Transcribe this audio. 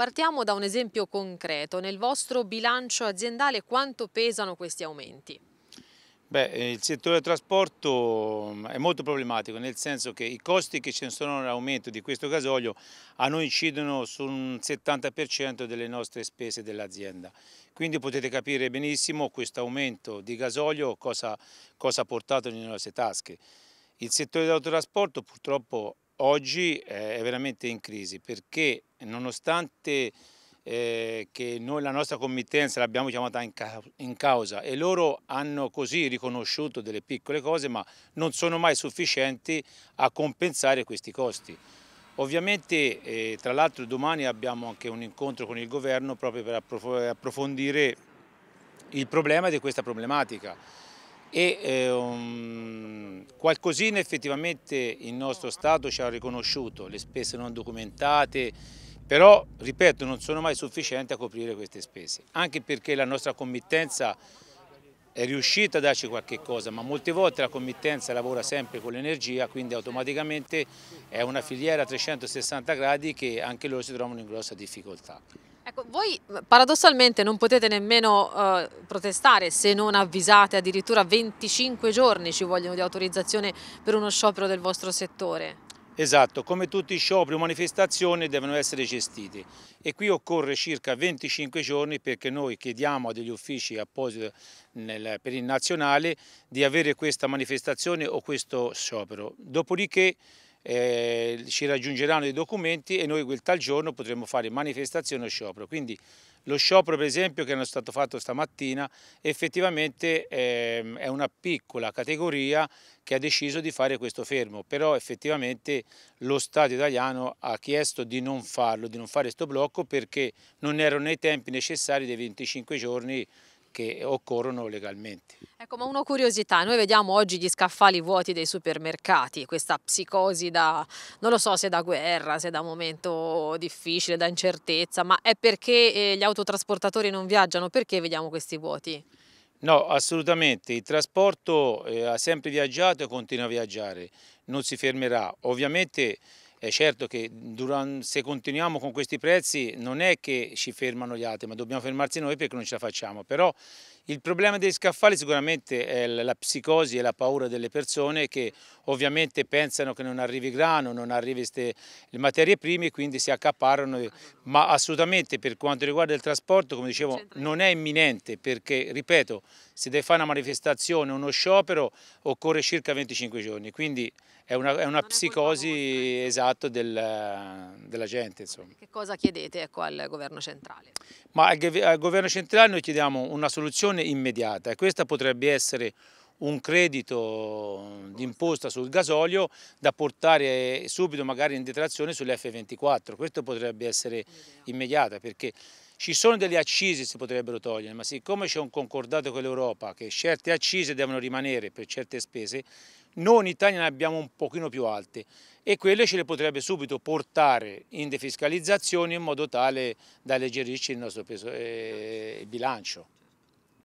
Partiamo da un esempio concreto. Nel vostro bilancio aziendale quanto pesano questi aumenti? Beh, eh, il settore trasporto mm, è molto problematico, nel senso che i costi che ci sono nell'aumento di questo gasolio a noi incidono su un 70% delle nostre spese dell'azienda. Quindi potete capire benissimo questo aumento di gasolio cosa, cosa ha portato nelle nostre tasche. Il settore dell'autotrasporto purtroppo oggi eh, è veramente in crisi perché nonostante eh, che noi la nostra committenza l'abbiamo chiamata in, ca in, causa e loro hanno così riconosciuto delle piccole cose ma non sono mai sufficienti a compensare questi costi. Ovviamente eh, tra l'altro domani abbiamo anche un incontro con il governo proprio per approf approfondire il problema di questa problematica e eh, um, qualcosina effettivamente il nostro Stato ci ha riconosciuto, le spese non documentate, però, ripeto, non sono mai sufficienti a coprire queste spese, anche perché la nostra committenza è riuscita a darci qualche cosa, ma molte volte la committenza lavora sempre con l'energia, quindi automaticamente è una filiera a 360 gradi che anche loro si trovano in grossa difficoltà. Ecco, voi paradossalmente non potete nemmeno eh, protestare se non avvisate, addirittura 25 giorni ci vogliono di autorizzazione per uno sciopero del vostro settore. Esatto, come tutti i scioperi o manifestazioni devono essere gestiti e qui occorre circa 25 giorni perché noi chiediamo a degli uffici appositi per il nazionale di avere questa manifestazione o questo sciopero. Dopodiché eh, ci raggiungeranno i documenti e noi quel tal giorno potremo fare manifestazione o sciopero. Quindi lo sciopero per esempio che è stato fatto stamattina effettivamente eh, è una piccola categoria che ha deciso di fare questo fermo, però effettivamente lo Stato italiano ha chiesto di non farlo, di non fare questo blocco perché non erano i tempi necessari dei 25 giorni che occorrono legalmente. Ecco, ma una curiosità, noi vediamo oggi gli scaffali vuoti dei supermercati, questa psicosi da, non lo so se da guerra, se da momento difficile, da incertezza, ma è perché eh, gli autotrasportatori non viaggiano? Perché vediamo questi vuoti? No, assolutamente, il trasporto eh, ha sempre viaggiato e continua a viaggiare, non si fermerà. Ovviamente è eh, certo che se continuiamo con questi prezzi non è che ci fermano gli altri, ma dobbiamo fermarsi noi perché non ce la facciamo. Però il problema degli scaffali sicuramente è la psicosi e la paura delle persone che ovviamente pensano che non arrivi grano, non arrivi le materie prime e quindi si accaparrano, ma assolutamente per quanto riguarda il trasporto, come dicevo, non è imminente perché, ripeto, se deve fare una manifestazione, uno sciopero, occorre circa 25 giorni, quindi è una, è una psicosi esatta del, della gente. Insomma. Che cosa chiedete ecco, al governo centrale? ma al governo centrale noi chiediamo una soluzione immediata e questa potrebbe essere un credito d'imposta sul gasolio da portare subito magari in detrazione sull'F24, questo potrebbe essere immediata perché ci sono delle accise che si potrebbero togliere, ma siccome c'è un concordato con l'Europa che certe accise devono rimanere per certe spese, noi in Italia ne abbiamo un pochino più alte e quelle ce le potrebbe subito portare in defiscalizzazione in modo tale da alleggerirci il nostro peso, eh, bilancio.